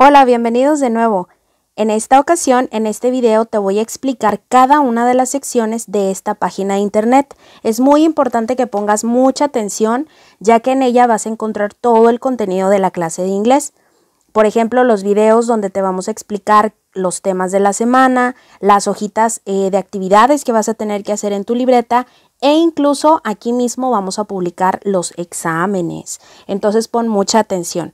Hola, bienvenidos de nuevo. En esta ocasión, en este video, te voy a explicar cada una de las secciones de esta página de internet. Es muy importante que pongas mucha atención, ya que en ella vas a encontrar todo el contenido de la clase de inglés. Por ejemplo, los videos donde te vamos a explicar los temas de la semana, las hojitas eh, de actividades que vas a tener que hacer en tu libreta e incluso aquí mismo vamos a publicar los exámenes. Entonces pon mucha atención.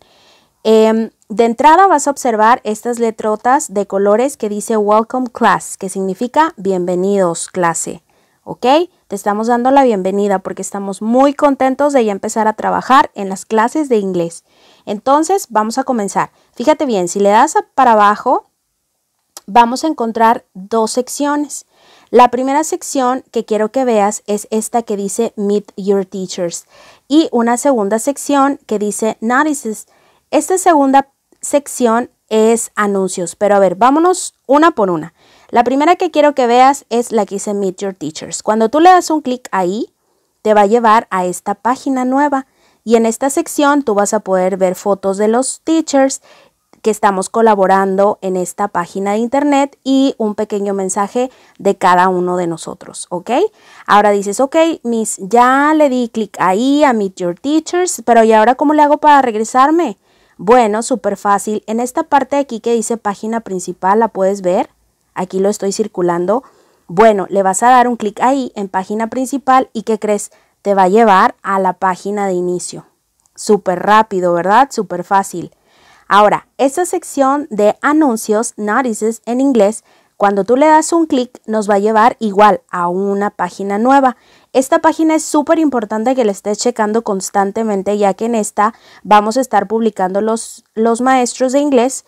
Em, de entrada vas a observar estas letrotas de colores que dice Welcome Class, que significa bienvenidos clase, ¿ok? Te estamos dando la bienvenida porque estamos muy contentos de ya empezar a trabajar en las clases de inglés. Entonces vamos a comenzar. Fíjate bien, si le das para abajo, vamos a encontrar dos secciones. La primera sección que quiero que veas es esta que dice Meet Your Teachers y una segunda sección que dice Notices. Esta segunda sección es anuncios, pero a ver, vámonos una por una. La primera que quiero que veas es la que dice Meet Your Teachers. Cuando tú le das un clic ahí, te va a llevar a esta página nueva y en esta sección tú vas a poder ver fotos de los teachers que estamos colaborando en esta página de internet y un pequeño mensaje de cada uno de nosotros, ¿ok? Ahora dices, ok, Miss, ya le di clic ahí a Meet Your Teachers, pero ¿y ahora cómo le hago para regresarme? Bueno, súper fácil. En esta parte de aquí que dice página principal, la puedes ver. Aquí lo estoy circulando. Bueno, le vas a dar un clic ahí en página principal y ¿qué crees? Te va a llevar a la página de inicio. Súper rápido, ¿verdad? Súper fácil. Ahora, esta sección de anuncios, notices en inglés, cuando tú le das un clic nos va a llevar igual a una página nueva. Esta página es súper importante que la estés checando constantemente ya que en esta vamos a estar publicando los, los maestros de inglés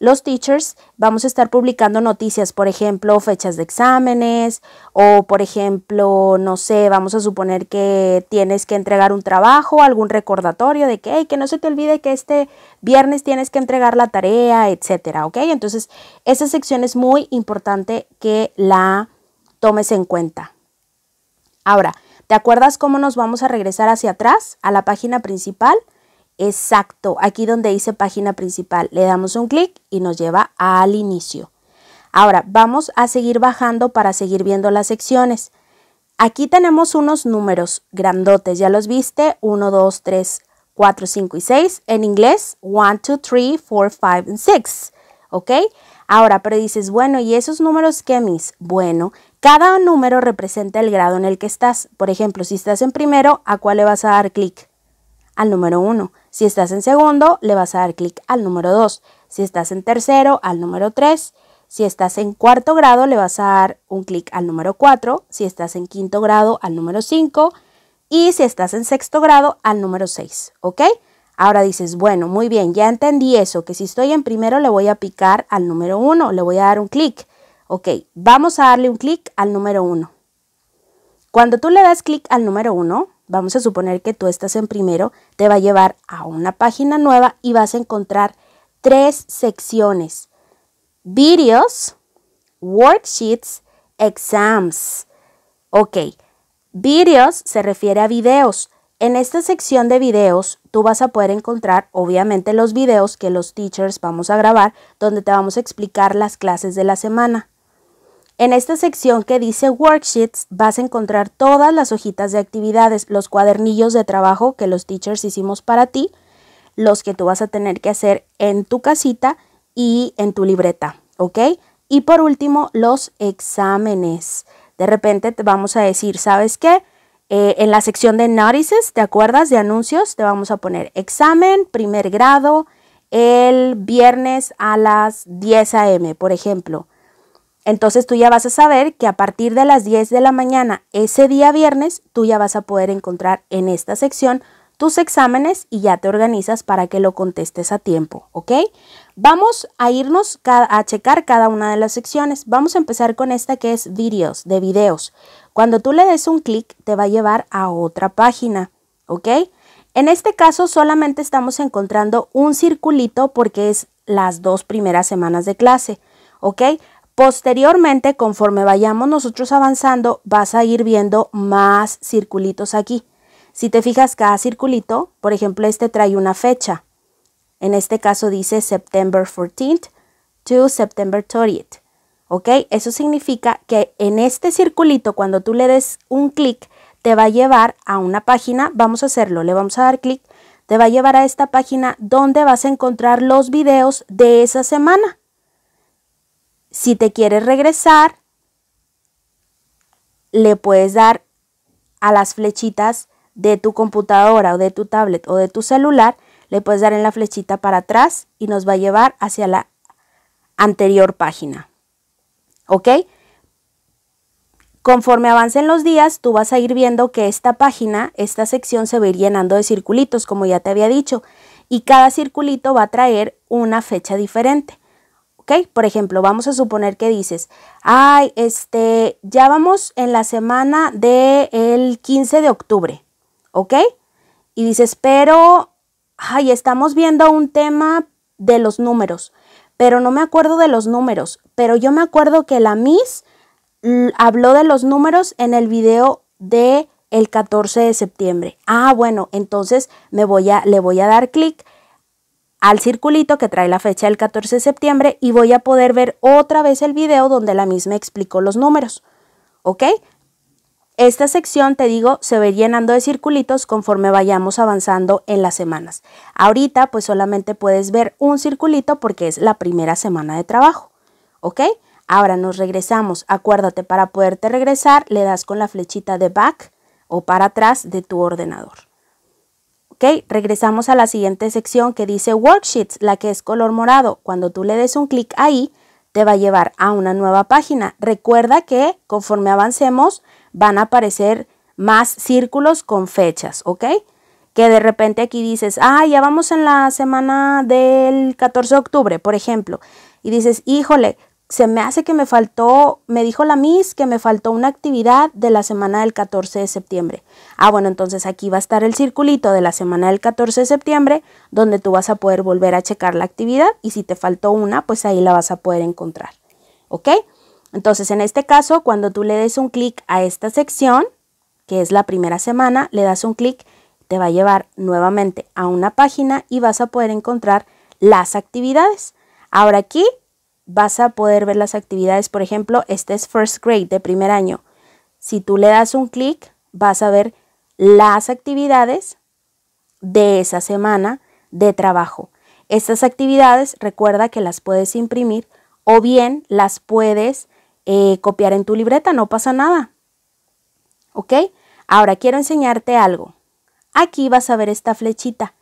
los teachers vamos a estar publicando noticias, por ejemplo, fechas de exámenes o, por ejemplo, no sé, vamos a suponer que tienes que entregar un trabajo, algún recordatorio de que, que no se te olvide que este viernes tienes que entregar la tarea, etcétera, ¿ok? Entonces, esa sección es muy importante que la tomes en cuenta. Ahora, ¿te acuerdas cómo nos vamos a regresar hacia atrás a la página principal? Exacto, aquí donde dice página principal, le damos un clic y nos lleva al inicio. Ahora vamos a seguir bajando para seguir viendo las secciones. Aquí tenemos unos números grandotes, ya los viste, 1, 2, 3, 4, 5 y 6. En inglés, 1, 2, 3, 4, 5 y 6. ¿Ok? Ahora, pero dices, bueno, ¿y esos números qué, mis? Bueno, cada número representa el grado en el que estás. Por ejemplo, si estás en primero, ¿a cuál le vas a dar clic? Al número 1. Si estás en segundo, le vas a dar clic al número 2. Si estás en tercero, al número 3. Si estás en cuarto grado, le vas a dar un clic al número 4. Si estás en quinto grado, al número 5. Y si estás en sexto grado, al número 6. ¿Ok? Ahora dices, bueno, muy bien, ya entendí eso, que si estoy en primero le voy a picar al número 1, le voy a dar un clic. Ok, vamos a darle un clic al número 1. Cuando tú le das clic al número 1, vamos a suponer que tú estás en primero, te va a llevar a una página nueva y vas a encontrar tres secciones. Videos, worksheets, exams. Ok, videos se refiere a videos. En esta sección de videos tú vas a poder encontrar obviamente los videos que los teachers vamos a grabar donde te vamos a explicar las clases de la semana. En esta sección que dice Worksheets vas a encontrar todas las hojitas de actividades, los cuadernillos de trabajo que los teachers hicimos para ti, los que tú vas a tener que hacer en tu casita y en tu libreta, ¿ok? Y por último, los exámenes. De repente te vamos a decir, ¿sabes qué? Eh, en la sección de notices, ¿te acuerdas? De anuncios, te vamos a poner examen, primer grado, el viernes a las 10 a.m., por ejemplo. Entonces tú ya vas a saber que a partir de las 10 de la mañana ese día viernes, tú ya vas a poder encontrar en esta sección tus exámenes y ya te organizas para que lo contestes a tiempo, ¿ok? Vamos a irnos a checar cada una de las secciones. Vamos a empezar con esta que es videos, de videos. Cuando tú le des un clic, te va a llevar a otra página, ¿ok? En este caso solamente estamos encontrando un circulito porque es las dos primeras semanas de clase, ¿ok? Posteriormente, conforme vayamos nosotros avanzando, vas a ir viendo más circulitos aquí. Si te fijas, cada circulito, por ejemplo, este trae una fecha. En este caso dice September 14th to September 30th. ¿Ok? Eso significa que en este circulito, cuando tú le des un clic, te va a llevar a una página. Vamos a hacerlo, le vamos a dar clic. Te va a llevar a esta página donde vas a encontrar los videos de esa semana. Si te quieres regresar, le puedes dar a las flechitas de tu computadora o de tu tablet o de tu celular, le puedes dar en la flechita para atrás y nos va a llevar hacia la anterior página. ¿Ok? Conforme avancen los días, tú vas a ir viendo que esta página, esta sección se va a ir llenando de circulitos, como ya te había dicho, y cada circulito va a traer una fecha diferente. Por ejemplo, vamos a suponer que dices, ay, este, ya vamos en la semana del 15 de octubre, ¿ok? Y dices, pero, ay, estamos viendo un tema de los números, pero no me acuerdo de los números, pero yo me acuerdo que la Miss habló de los números en el video de el 14 de septiembre. Ah, bueno, entonces me voy a, le voy a dar clic al circulito que trae la fecha del 14 de septiembre y voy a poder ver otra vez el video donde la misma explicó los números. ¿Ok? Esta sección, te digo, se ve llenando de circulitos conforme vayamos avanzando en las semanas. Ahorita pues solamente puedes ver un circulito porque es la primera semana de trabajo. ¿Ok? Ahora nos regresamos. Acuérdate, para poderte regresar le das con la flechita de back o para atrás de tu ordenador. Regresamos a la siguiente sección que dice Worksheets, la que es color morado. Cuando tú le des un clic ahí, te va a llevar a una nueva página. Recuerda que conforme avancemos van a aparecer más círculos con fechas, ¿ok? Que de repente aquí dices, ah, ya vamos en la semana del 14 de octubre, por ejemplo. Y dices, híjole, se me hace que me faltó, me dijo la Miss que me faltó una actividad de la semana del 14 de septiembre. Ah, bueno, entonces aquí va a estar el circulito de la semana del 14 de septiembre, donde tú vas a poder volver a checar la actividad y si te faltó una, pues ahí la vas a poder encontrar. ¿Ok? Entonces, en este caso, cuando tú le des un clic a esta sección, que es la primera semana, le das un clic, te va a llevar nuevamente a una página y vas a poder encontrar las actividades. Ahora aquí vas a poder ver las actividades. Por ejemplo, este es first grade de primer año. Si tú le das un clic, vas a ver las actividades de esa semana de trabajo. Estas actividades, recuerda que las puedes imprimir o bien las puedes eh, copiar en tu libreta, no pasa nada. ¿Ok? Ahora quiero enseñarte algo. Aquí vas a ver esta flechita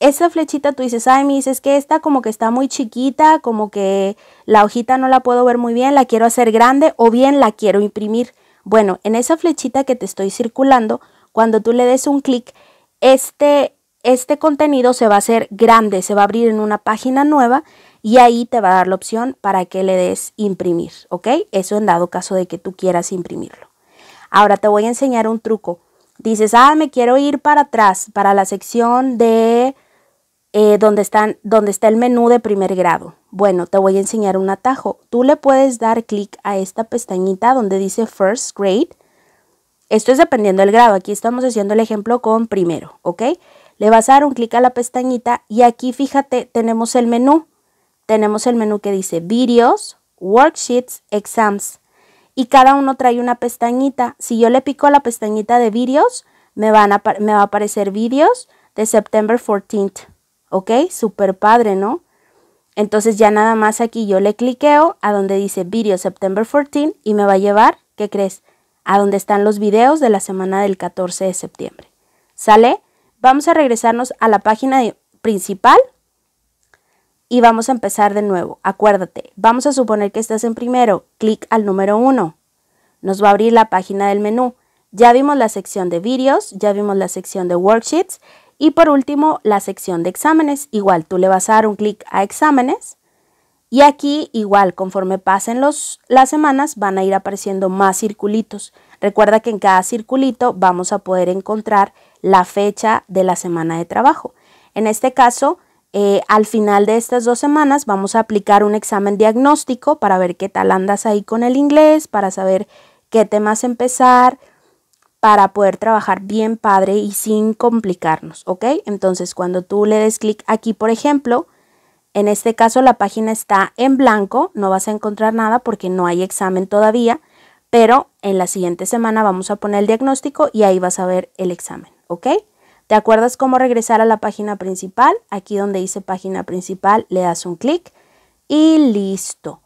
esa flechita tú dices, ay, me dices que esta como que está muy chiquita, como que la hojita no la puedo ver muy bien, la quiero hacer grande o bien la quiero imprimir. Bueno, en esa flechita que te estoy circulando, cuando tú le des un clic, este, este contenido se va a hacer grande, se va a abrir en una página nueva y ahí te va a dar la opción para que le des imprimir, ¿ok? Eso en dado caso de que tú quieras imprimirlo. Ahora te voy a enseñar un truco. Dices, ah, me quiero ir para atrás, para la sección de ¿Dónde eh, donde, están, está el menú de primer grado. Bueno, te voy a enseñar un atajo. Tú le puedes dar clic a esta pestañita donde dice First Grade. Esto es dependiendo del grado. Aquí estamos haciendo el ejemplo con primero, ¿ok? Le vas a dar un clic a la pestañita y aquí, fíjate, tenemos el menú. Tenemos el menú que dice Videos, Worksheets, Exams. Y cada uno trae una pestañita. Si yo le pico a la pestañita de Videos, me, van a, me va a aparecer Videos de September 14th. ¿ok? super padre, ¿no? Entonces ya nada más aquí yo le cliqueo a donde dice Video September 14 y me va a llevar, ¿qué crees? A donde están los videos de la semana del 14 de septiembre. ¿Sale? Vamos a regresarnos a la página principal y vamos a empezar de nuevo. Acuérdate, vamos a suponer que estás en primero, clic al número 1. Nos va a abrir la página del menú. Ya vimos la sección de videos, ya vimos la sección de worksheets y por último, la sección de exámenes. Igual, tú le vas a dar un clic a exámenes. Y aquí, igual, conforme pasen los, las semanas, van a ir apareciendo más circulitos. Recuerda que en cada circulito vamos a poder encontrar la fecha de la semana de trabajo. En este caso, eh, al final de estas dos semanas vamos a aplicar un examen diagnóstico para ver qué tal andas ahí con el inglés, para saber qué temas empezar, para poder trabajar bien padre y sin complicarnos, ¿ok? Entonces cuando tú le des clic aquí, por ejemplo, en este caso la página está en blanco, no vas a encontrar nada porque no hay examen todavía, pero en la siguiente semana vamos a poner el diagnóstico y ahí vas a ver el examen, ¿ok? ¿Te acuerdas cómo regresar a la página principal? Aquí donde dice página principal le das un clic y listo.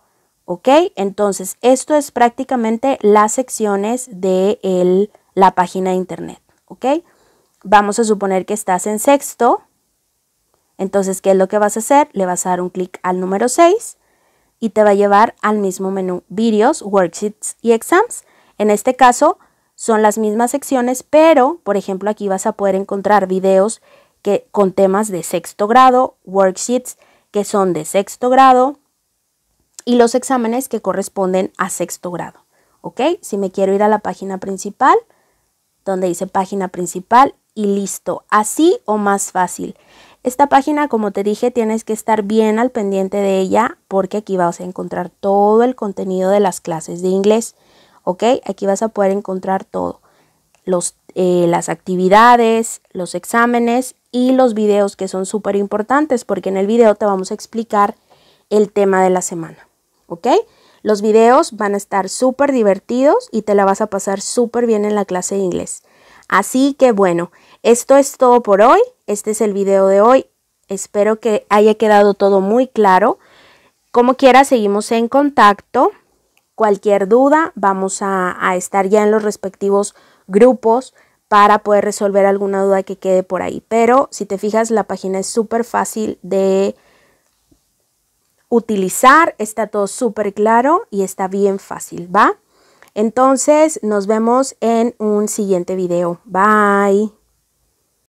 ¿Ok? Entonces, esto es prácticamente las secciones del la página de internet, ¿ok? Vamos a suponer que estás en sexto, entonces, ¿qué es lo que vas a hacer? Le vas a dar un clic al número 6 y te va a llevar al mismo menú Videos, Worksheets y Exams. En este caso, son las mismas secciones, pero, por ejemplo, aquí vas a poder encontrar videos que, con temas de sexto grado, worksheets que son de sexto grado y los exámenes que corresponden a sexto grado. ¿Ok? Si me quiero ir a la página principal, donde dice página principal y listo, así o más fácil. Esta página, como te dije, tienes que estar bien al pendiente de ella porque aquí vas a encontrar todo el contenido de las clases de inglés, ¿ok? Aquí vas a poder encontrar todo, los, eh, las actividades, los exámenes y los videos que son súper importantes porque en el video te vamos a explicar el tema de la semana, ¿ok? Los videos van a estar súper divertidos y te la vas a pasar súper bien en la clase de inglés. Así que bueno, esto es todo por hoy. Este es el video de hoy. Espero que haya quedado todo muy claro. Como quiera, seguimos en contacto. Cualquier duda, vamos a, a estar ya en los respectivos grupos para poder resolver alguna duda que quede por ahí. Pero si te fijas, la página es súper fácil de utilizar. Está todo súper claro y está bien fácil, ¿va? Entonces nos vemos en un siguiente video. Bye.